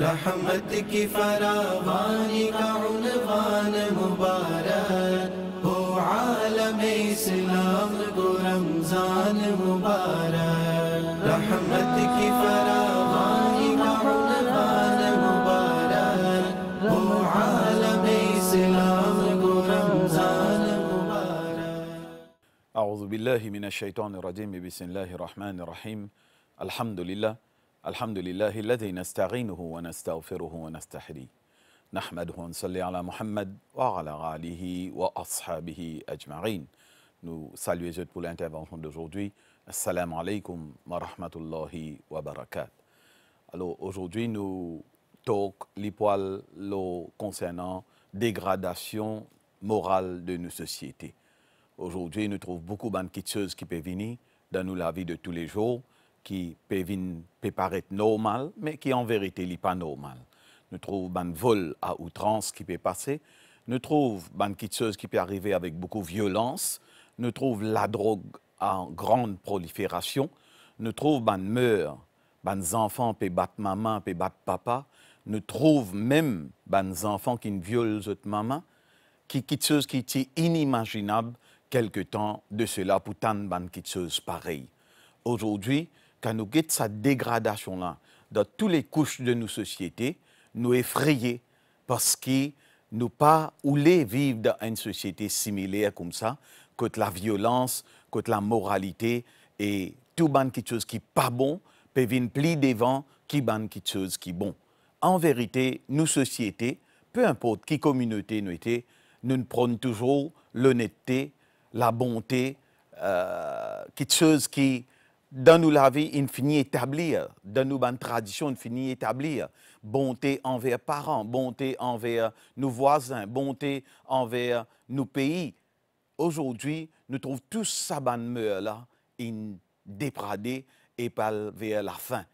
رحمت کی فراوانی کا عنوان مبارک ہو عالم اسلام کو رمضان مبارک رحمت کی فراوانی کا عنوان مبارک ہو عالم اسلام کو رمضان مبارک اعوذ باللہ من الشیطان الرجیم بسم اللہ الرحمن الرحیم الحمد لله الحمد لله الذي نستعينه ونستغفره نحمده ونصلي على Muhammad wa ala alihi wa Nous saluons pour l'intervention d'aujourd'hui. Assalamu alaikum wa rahmatullahi wa barakat. Alors aujourd'hui, nous talk les lo concernant dégradation morale de nos sociétés. Aujourd'hui, nous trouvons beaucoup de choses qui peuvent venir dans la vie de tous les jours qui peut, paraître normal, mais qui en vérité n'est pas normal. Nous trouvons un vol à outrance qui peut passer. Nous trouvons une quitteuse qui peut arriver avec beaucoup de violence. Nous trouvons la drogue en grande prolifération. Nous trouvons une meurtre. Les enfants peuvent battre maman, peuvent battre papa. Nous trouvons même des enfants qui ne violent autres maman, qui quitteuse qui était inimaginable quelque temps de cela pour tant de quitteuse pareilles. Aujourd'hui, quand nous guettons cette dégradation-là dans toutes les couches de nos sociétés, nous effrayer parce que nous pas voulons vivre dans une société similaire comme ça, contre la violence, contre la moralité et tout ban quelque chose qui pas bon peut venir plus devant qui ban quelque chose qui bon. En vérité, nos sociétés, peu importe qui communauté nous était, nous prenons toujours l'honnêteté, la bonté, euh, quelque chose qui dans nous la vie, il finit établir. Dans nous, traditions, ben, tradition, il finit établir. Bonté envers parents, bonté envers nos voisins, bonté envers nos pays. Aujourd'hui, nous trouvons tous sa bonne là, in dépradé et pas vers la fin.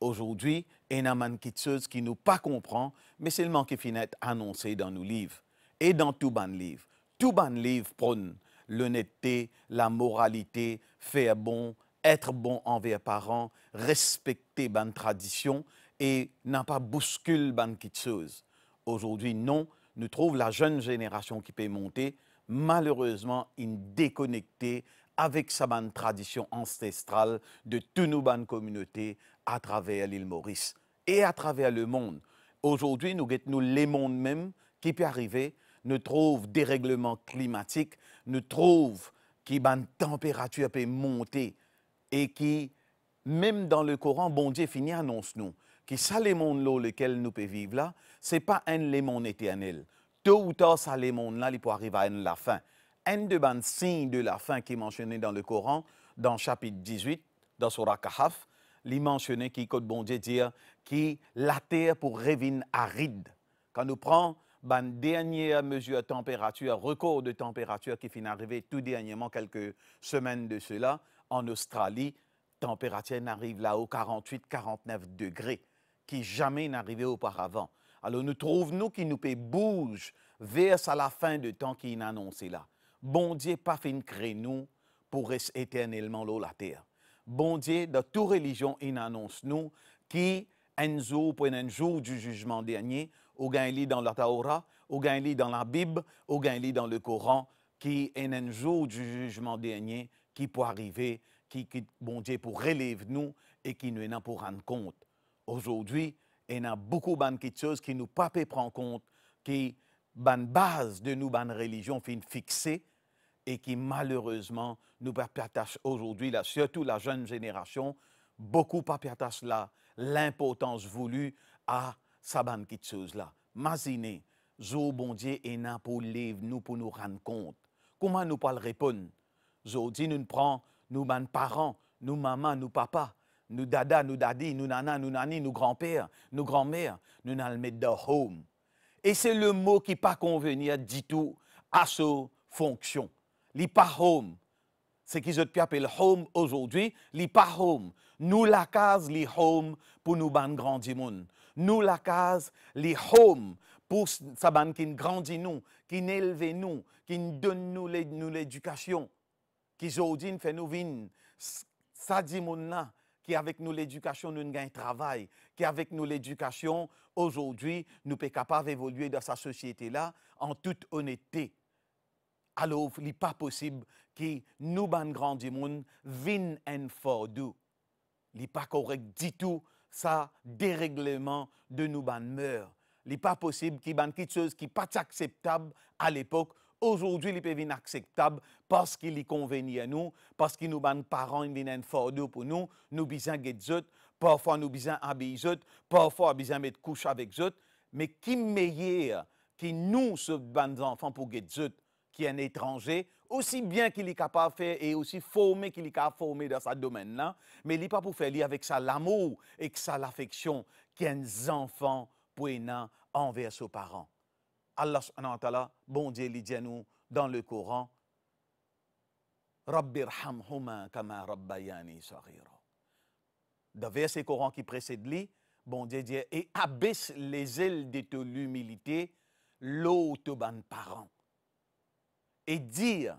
Aujourd'hui, il y a une quitteuse qui nous pas comprend, mais seulement qui finit annoncé dans nos livres et dans tout bon livre. Tout bon livre prône l'honnêteté, la moralité, faire bon, être bon envers parents, respecter ban tradition et n'a pas bouscule ban chose. Aujourd'hui, non, nous trouvons la jeune génération qui peut monter, malheureusement, une déconnectée avec sa ban tradition ancestrale de tous nos ban communautés à travers l'île Maurice et à travers le monde. Aujourd'hui, nous avons les mondes même qui peut arriver, nous trouvons des règlements climatiques, nous trouvons qui ban température peut monter, et qui, même dans le Coran, bon Dieu finit annonce nous que ça l'eau monde lequel nous peut vivre là, n'est pas un le monde éternel. Tôt ou tard, ça monde là, il peut arriver à une la fin. Un de signes de la fin qui est mentionné dans le Coran, dans chapitre 18, dans Surah Kahaf, il mentionné qui code bon Dieu dire que la terre pour révine aride. Quand nous prenons ban dernière mesure de température, record de température qui finit arriver tout dernièrement quelques semaines de cela, en Australie, température n'arrive là-haut 48-49 degrés, qui jamais n'arrivait auparavant. Alors nous trouvons-nous qui nous paie bouge vers à la fin de temps qui est annoncé là. Bon Dieu, pas fin nous pour rester éternellement l'eau la terre. Bon Dieu, de toute religion, il annonce nous qui un jour pour un jour du jugement dernier, au li dans la Torah, au li dans la Bible, au li dans le Coran, qui est un jour du jugement dernier, qui peut arriver, qui, bon Dieu, pour relève nous et qui nous est pour rendre compte. Aujourd'hui, il y a beaucoup de choses qui nous pas prendre compte, qui ban base de nous, religions, religion fin fixée et qui malheureusement nous partagent aujourd'hui, surtout la jeune génération, beaucoup pas là l'importance voulue à sa ban chose là. Maziné, zo bon Dieu est pour nous pour nous rendre compte comment nous pouvons répondre Aujourd'hui, nous prenons, nos man parents, nous, mamans, nous, papas, nous, dada, nous, dadi, nous, nana, nous, nani, nos grand-père, nous, grand-mère, nous, dans le home. Et c'est le mot qui pas convenir du tout à ce fonction. Li pas home. C'est qu'ils ont appeler « home aujourd'hui. Li pas home. Nous la case li home pour nous ban grandir monde. Nous la case li home pour sa ban qui grandit nous, qui élève nous, qui nous donne nous l'éducation, qui aujourd'hui fait nous vivre. Ça dit mon qui avec nous l'éducation nous gagne travail, qui avec nous l'éducation aujourd'hui nous peut capables d'évoluer dans sa société là en toute honnêteté. Alors, il n'est pas possible que nous, ban grandi du vin en fordou. Il n'est pas correct du tout, ça, dérèglement de nous, ban mœurs. Il n'est pas possible qu'il ait quelque chose qui n'est pas acceptable à l'époque aujourd'hui, il peut acceptable parce qu'il est convenu à nous, parce qu'il nous donne parents, il vient fardeau pour nous, nous besoin d'être parfois nous besoin d'habiller parfois nous besoin mettre couche avec eux, mais qui meilleur que nous, ce bande enfants pour être qui est un étranger, aussi bien qu'il est capable de faire et aussi formé qu'il est capable de dans ce domaine-là, mais il n'est pas pour faire lire avec ça l'amour et ça l'affection qu'un enfant pour envers ses parents. Allah bon Dieu, il dit nous dans le Coran, Rabbi comme kama rabbayani saghira. Dans verset Coran qui précède lui, bon Dieu dit, et abaisse les ailes de l'humilité, l'autre parent. Et dire,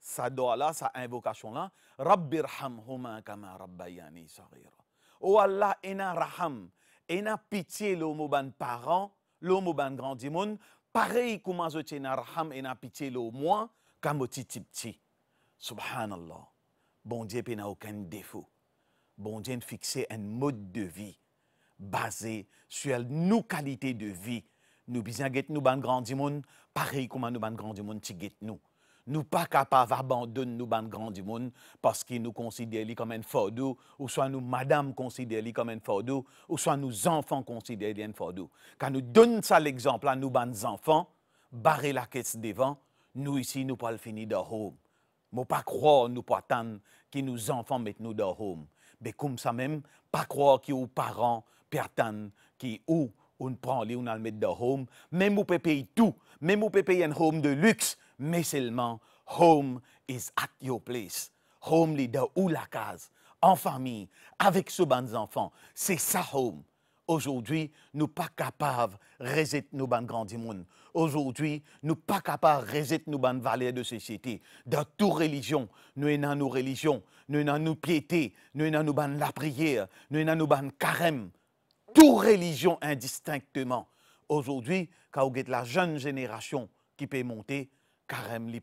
sa doa là, sa invocation là, Rabbi comme kama rabbayani saghira. Oh Allah, ena raham, ena pitié l'homme ban parent, l'homme ban grand pareil comme je tiens raham et à pitié le moins, comme petit petit. Subhanallah. Bon Dieu n'a aucun défaut. Bon Dieu fixé un mode de vie basé sur nos qualités de vie. Nous bisons nous ban grand pareil comme nous ban grand dimoun nous. Ben nous pas capables d'abandonner nos grands du monde parce qu'ils nous considèrent comme un fardeau, ou soit nous, madame, considèrent comme un fardeau, ou soit nos enfants considèrent un fardeau. Quand nous donnons ça l'exemple à nos enfants, barrer la caisse devant, nous ici, nous pas le finir de home. Nous pas croire, nous pas attendre que nos enfants mettent nous dans home. Mais comme ça même, pas croire que nos parents attendre qui ou on prend les on le met dans home, même au payer tout, même pouvons payer un home de luxe, mais seulement home is at your place. Home leader ou la case, en famille, avec ce bons enfants, C'est ça home. Aujourd'hui, nous pas capables de nos bons grands monde. Aujourd'hui, nous pas capables de nos bons valeurs de société. Dans toute religion, nous sommes dans nos religions, nous sommes dans nos piétés, nous sommes dans nos la prière, nous sommes dans nos carèmes, carême. Toute religion indistinctement. Aujourd'hui, quand vous êtes la jeune génération qui peut monter, carême li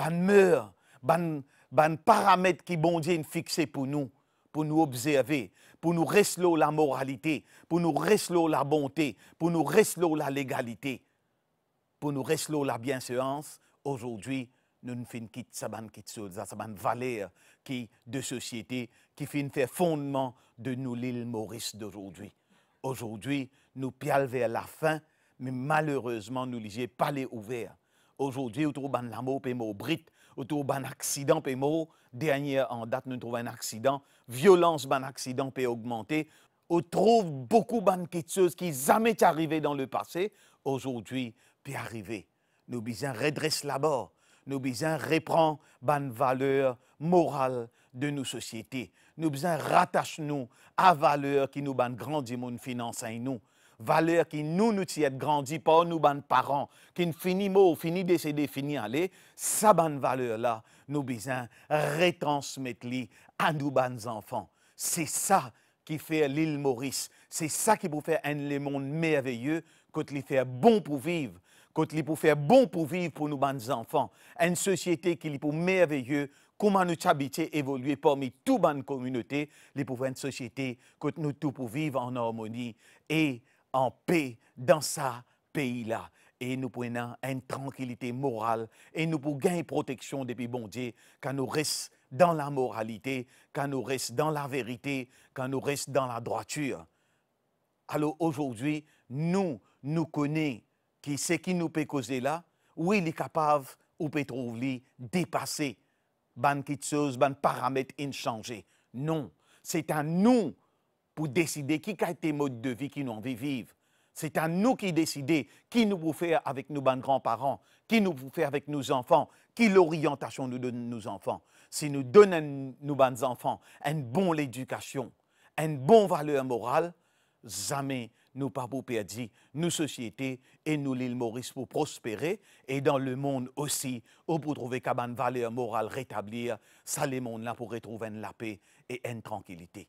Ban meur, ban, ban paramètres qui bon Dieu fixé pour nous, pour nous observer, pour nous rester la moralité, pour nous rester la bonté, pour nous rester la légalité, pour nous rester la bienséance. Aujourd'hui, nous ne finissons quitte ça ban quitte ça valeur qui de société qui fin faire fondement de nous l'île Maurice d'aujourd'hui. Aujourd'hui, nous pial vers la fin mais malheureusement, nous lisions pas les ouverts. Aujourd'hui, autour trouvons l'amour, on au brit, nous trouvons un accident, Dernière en date, nous trouvons un accident. Violence, ban accident, peut augmenter. On trouve beaucoup de choses qui jamais arrivées dans le passé, aujourd'hui, puis arriver. Nous besoin redresse l'abord. Nous besoin reprendre ban valeur morale de nos sociétés. Nous besoin rattache nous à valeur qui nous ban grandit monde finance nous valeur qui nous nous tient grandi par nos parents, qui fini mot, fini décédé, fini aller, sa ban valeur là, nous besoin retransmettre à nos ban enfants. C'est ça qui fait l'île Maurice. C'est ça qui fait faire un le monde merveilleux, qui fait bon pour vivre, qui fait pour faire bon pour vivre pour nos bons enfants. Une société qui est pour merveilleux, comment nous habiter, évoluer parmi toutes les communautés les peut une société que nous tout pour vivre en harmonie et en paix dans sa pays-là. Et nous prenons une tranquillité morale et nous pouvons gagner protection depuis bon Dieu quand nous restons dans la moralité, quand nous restons dans la vérité, quand nous restons dans la droiture. Alors aujourd'hui, nous, nous connaissons qui ce qui nous peut causer là, où il est capable ou peut trouver dépasser ban paramètres chose, ban paramètre inchangé. Non, c'est à nous pour décider qui a été mode de vie qui nous envie vivre. C'est à nous qui décider qui nous vous faire avec nos grands-parents, qui nous vous faire avec nos enfants, qui l'orientation nous donne nos enfants. Si nous donnons nos bons enfants une bonne éducation, une bonne valeur morale, jamais nous ne pour perdre nos sociétés et nous l'île Maurice pour prospérer et dans le monde aussi, pour trouver cabane valeur morale rétablir, ça les là pour retrouver la paix et une tranquillité.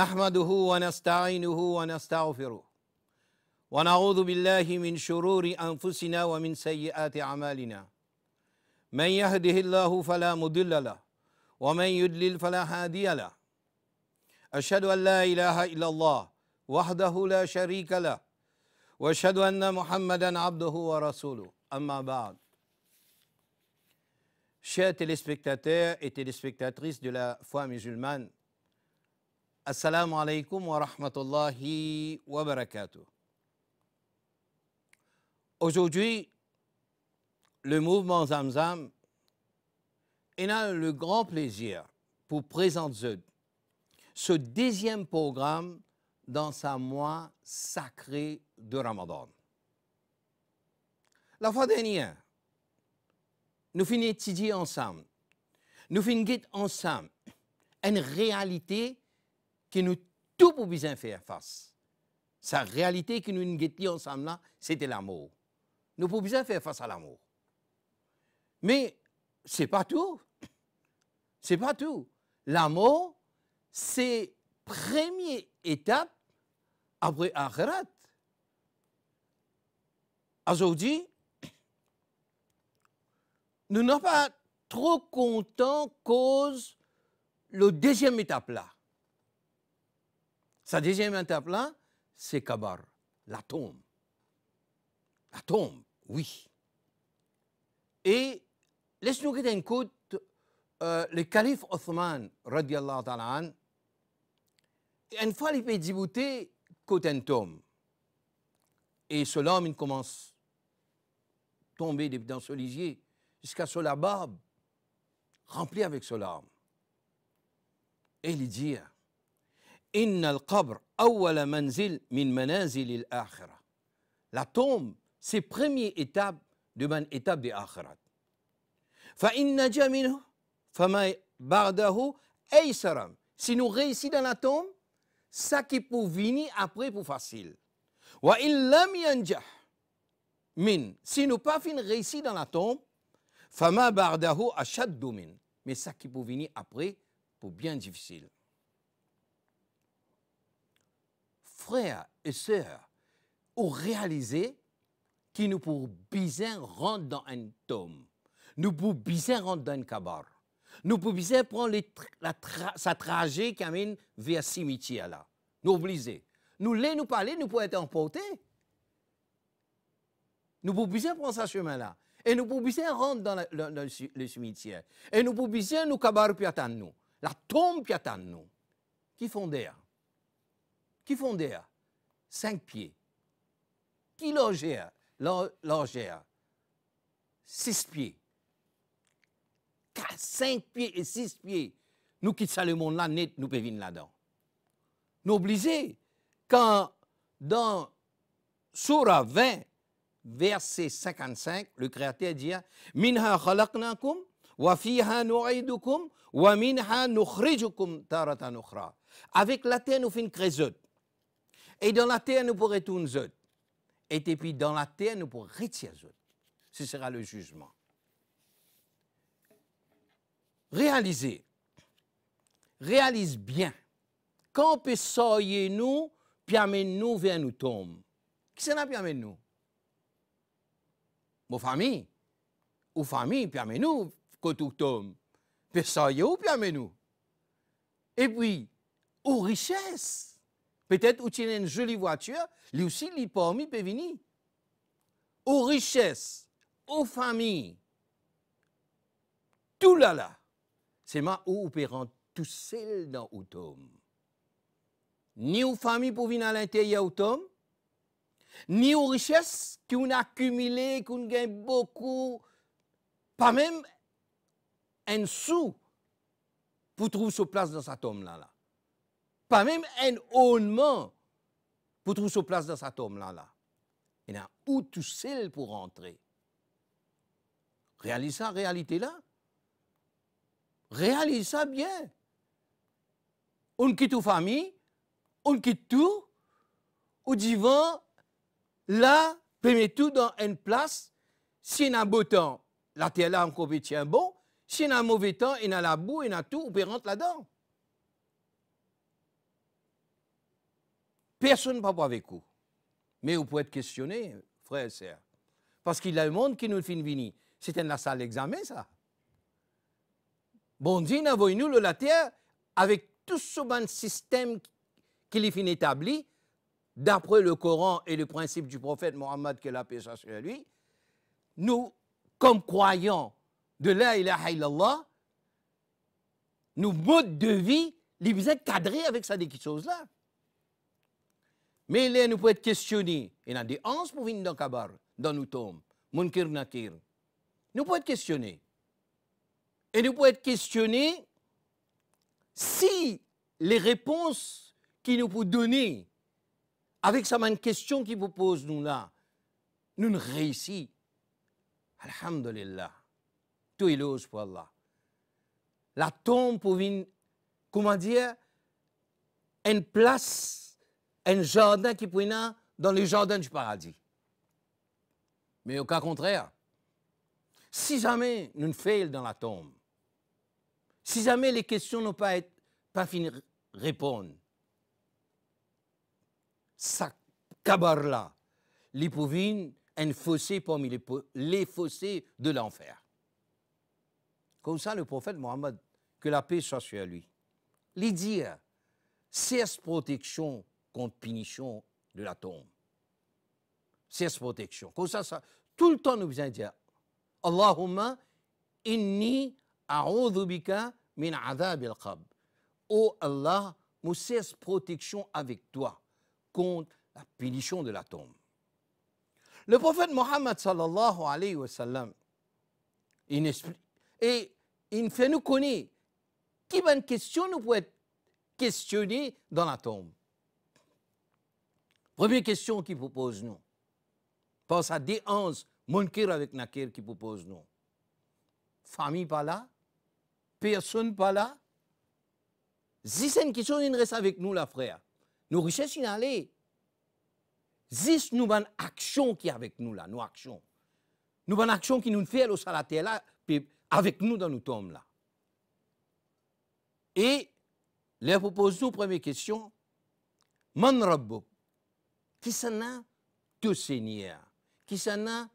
نحمده ونستعينه ونستغفره ونعوذ بالله من شرور أنفسنا ومن سيئات أعمالنا من يهده الله فلا مضل له ومن يدلل فلا هادي له أشهد أن لا إله إلا الله وحده لا شريك له وأشهد أن محمدا عبده ورسوله أما بعد Chers téléspectateurs et téléspectatrices de la foi musulmane, wa rahmatullahi wa Aujourd'hui, le mouvement Zamzam a le grand plaisir pour présenter ce deuxième programme dans sa mois sacré de Ramadan. La fois dernière, nous finissons ensemble, nous finissons ensemble une réalité que nous tout pour faire face. Sa réalité que nous guettions ensemble c'était l'amour. Nous pouvons faire face à l'amour. Mais ce n'est pas tout. Ce n'est pas tout. L'amour, c'est première étape après Akhirat. Aujourd'hui, nous n'avons pas trop content cause le deuxième étape là. Sa deuxième étape c'est Kabar, la tombe. La tombe, oui. Et laisse-nous quitter un coup le calife Othman, radiallahu ta'ala une fois il fait Djibouti, côté un tombe. Et ce l'homme, il commence à tomber dans ce lisier jusqu'à ce barbe, rempli avec ce Et il dit, al إن القبر manzil min manazil منازل الآخرة La tombe, c'est première étape de man étape de akhirat. فإن نجا منه فما بعده أيسر Si nous réussissons dans la tombe, ça qui pour venir après pour facile. وإن لم ينجح min Si nous pas fin réussi dans la tombe, فما بعده أشد min Mais ça qui pour venir après pour bien difficile. frères et sœurs ont réalisé qu'ils nous pour bien rentrer dans un tome, nous pour bien rentrer dans un cabar, nous pour bien prendre la sa trajet qui amène vers ce cimetière là, nous obligés. Nous les nous parler, nous pouvons être emportés. Nous pour bien prendre ce chemin là. Et nous pour bien rentrer dans, le, cimetière. Et nous pour bien nous cabar puis nous. La tombe puis nous. Qui font qui fondait 5 pieds. Qui logeait 6 pieds. 5 pieds et 6 pieds. Nous quittons le monde là net, nous pouvons là-dedans. Nous obligés, quand dans Surah 20, verset 55, le Créateur dit Minha khalaqnakum wa fiha nu'idukum wa minha nukhrijukum taratan Avec la terre, nous faisons et dans la terre, nous pourrons nous autres. Et puis dans la terre, nous pourrons retirer autres. Ce sera le jugement. Réalisez. Réalise bien. Quand on peut nous, puis nous vers nous tombe. Qui c'est là qui nous? Mon famille. Ou famille, puis nous, quand nous tombe. Puis Et puis, aux richesses. Peut-être que une jolie voiture, lui aussi, lui permis peut venir. Aux richesses, aux familles, tout là là. C'est ma où opérant tout seul dans l'automne. Ni aux familles pour venir à l'intérieur l'automne, ni aux richesses qu'on a accumulées, qu'on gagne beaucoup, pas même un sou pour trouver sa place dans cet homme-là. là pas même un honnement pour trouver sa place dans cet homme-là. Là. Il a où tout seul pour rentrer. Réalise ça, réalité-là. Réalise ça bien. On quitte la famille, on quitte tout, au divan, là, permet tout dans une place. Si on a beau temps, la terre là encore tient bon. Si on a mauvais temps, y a la boue, y a tout, on peut rentrer là-dedans. Personne ne parle pas avec vous. Mais vous pouvez être questionné, frère et sœur. Parce qu'il y a un monde qui nous fait venir. C'est un la salle d'examen, ça. Bon Dieu nous la terre avec tout ce bon système qu'il est établi, d'après le Coran et le principe du prophète Mohammed, que la paix soit sur lui, nous, comme croyants de la ilaha nous mode de vie, les cadré avec ça des choses-là. Mais là, nous pouvons être questionnés. Il y a des ans pour venir dans Kabar, dans nos tombes, Nakir. Nous pouvons être questionnés. Et nous pouvons être questionnés si les réponses qu'il nous peut donner avec sa même question qu'il nous pose nous là, nous ne réussissons. Alhamdulillah. Tout est pour Allah. La tombe pour venir, comment dire, une place un jardin qui être dans le jardin du paradis. Mais au cas contraire, si jamais nous ne faillons dans la tombe, si jamais les questions n'ont pas, pas fini répondre, ça kabarla. là, l'épouvine, un fossé parmi les, les fossés de l'enfer. Comme ça, le prophète Mohammed, que la paix soit sur lui, lui dire, euh, cesse protection contre punition de la tombe. Cesse protection. Comme ça, tout le temps, nous besoin dire Allahumma inni a'udhu bika min adhab al-qab. Oh Allah, nous cesse protection avec toi contre la punition de la tombe. Le prophète Mohammed sallallahu alayhi wa sallam, il et il fait nous connaître qui bonne question nous peut être questionnée dans la tombe. Première question qui propose nous. Pense à des mon Munkir avec Nakir qui propose nous. Famille pas là, personne pas là. Si c'est une question, il reste avec nous, la frère. Nous richesses, à aller. Si nous avons une action qui est avec nous là, nos actions. Nous avons une action qui nous fait le salaté là, avec nous dans nos tombes là. Et, les propose nous, première question, Man Rabbuk. Qui s'en a, tout Seigneur, Qui a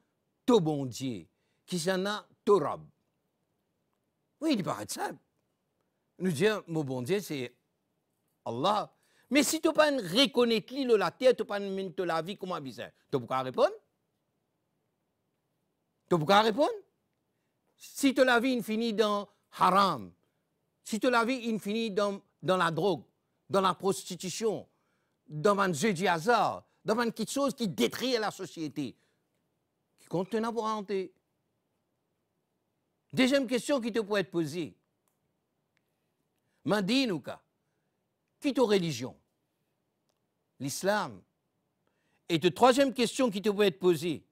tout bon Dieu, qui a, tout Rab. Oui, il paraît simple. Nous disons, mon bon Dieu, c'est Allah. Mais si tu pas reconnaître le la terre, tu pas la vie comment bizarre. Tu peux répondre Tu peux répondre Si tu la vie infinie dans haram, si tu la vie infinie dans, dans la drogue, dans la prostitution, dans un jeu du hasard, devant quelque chose qui détruit la société, qui en pour hanter. Deuxième question qui te pourrait être posée. Mandi Nouka, qui est religion L'islam. Et de troisième question qui te pourrait être posée.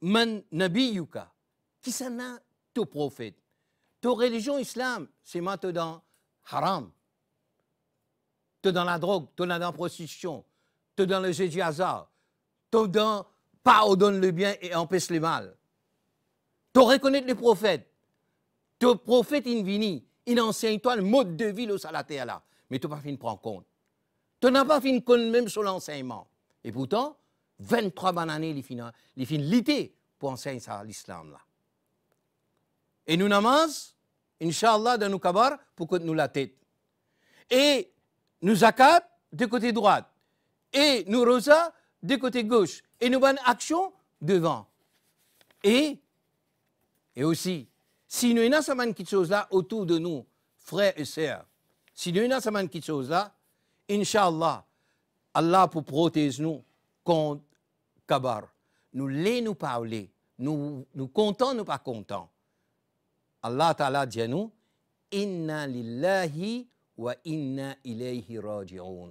Man Nabi Yuka, qui s'en a ton prophète Ta religion islam, c'est maintenant haram. Tu dans la drogue, tu dans la prostitution, te donne le jeu du hasard. Ton pardonne le bien et empêche le mal. Tu reconnais les prophètes. Ton prophète il vini, il enseigne toi le mode de vie au salaté là. Mais tu n'as pas fini de prendre compte. Tu n'as pas fini de compte même sur l'enseignement. Et pourtant, 23 bonnes années, les fin les l'été pour enseigner ça l'islam là. Et nous namaz, Inch'Allah, dans nos kabar pour que nous la tête. Et nous zakat de côté droite et nous rosa du côté gauche et nous prenons action devant. Et, et aussi, si nous avons quelque chose là autour de nous, frères et sœurs, si nous avons quelque chose là, Inch'Allah, Allah pour protéger nous contre Kabar. Nous les nous parler, nous, nous contents, nous pas contents. Allah Ta'ala dit à nous, Inna lillahi wa inna ilayhi raji'un.